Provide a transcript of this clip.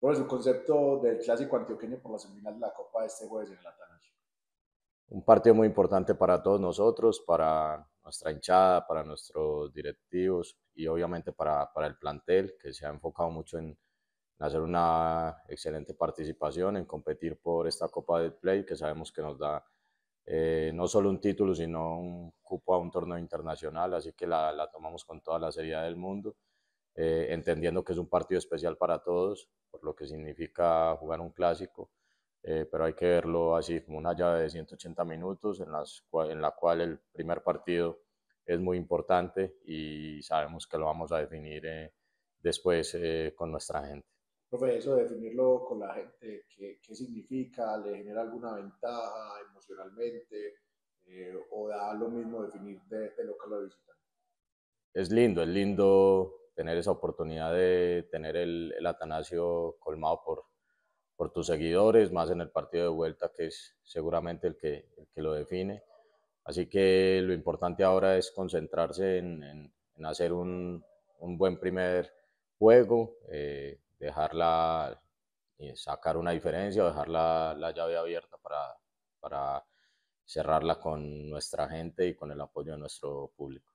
¿Cuál es su concepto del clásico antioqueño por las semifinal de la Copa este jueves en el Atanasio? Un partido muy importante para todos nosotros, para nuestra hinchada, para nuestros directivos y obviamente para, para el plantel, que se ha enfocado mucho en, hacer una excelente participación, en competir por esta Copa de Play, que sabemos que nos da eh, no solo un título, sino un cupo a un torneo internacional, así que la, la tomamos con toda la seriedad del mundo eh, entendiendo que es un partido especial para todos, por lo que significa jugar un clásico, eh, pero hay que verlo así como una llave de 180 minutos en, en la cual el primer partido es muy importante y sabemos que lo vamos a definir eh, después con nuestra gente. Profe, eso definirlo con la gente, ¿qué, significa? ¿Le genera alguna ventaja emocionalmente? ¿O da lo mismo definir de, lo que lo visitan? Es lindo, es lindo tener esa oportunidad de tener el, el Atanasio colmado por, por tus seguidores, más en el partido de vuelta que es seguramente el que, el que lo define. Así que lo importante ahora es concentrarse en, en, hacer un, un, buen primer juego, eh, dejarla, eh, sacar una diferencia, dejar la, la llave abierta para, para cerrarla con nuestra gente y con el apoyo de nuestro público.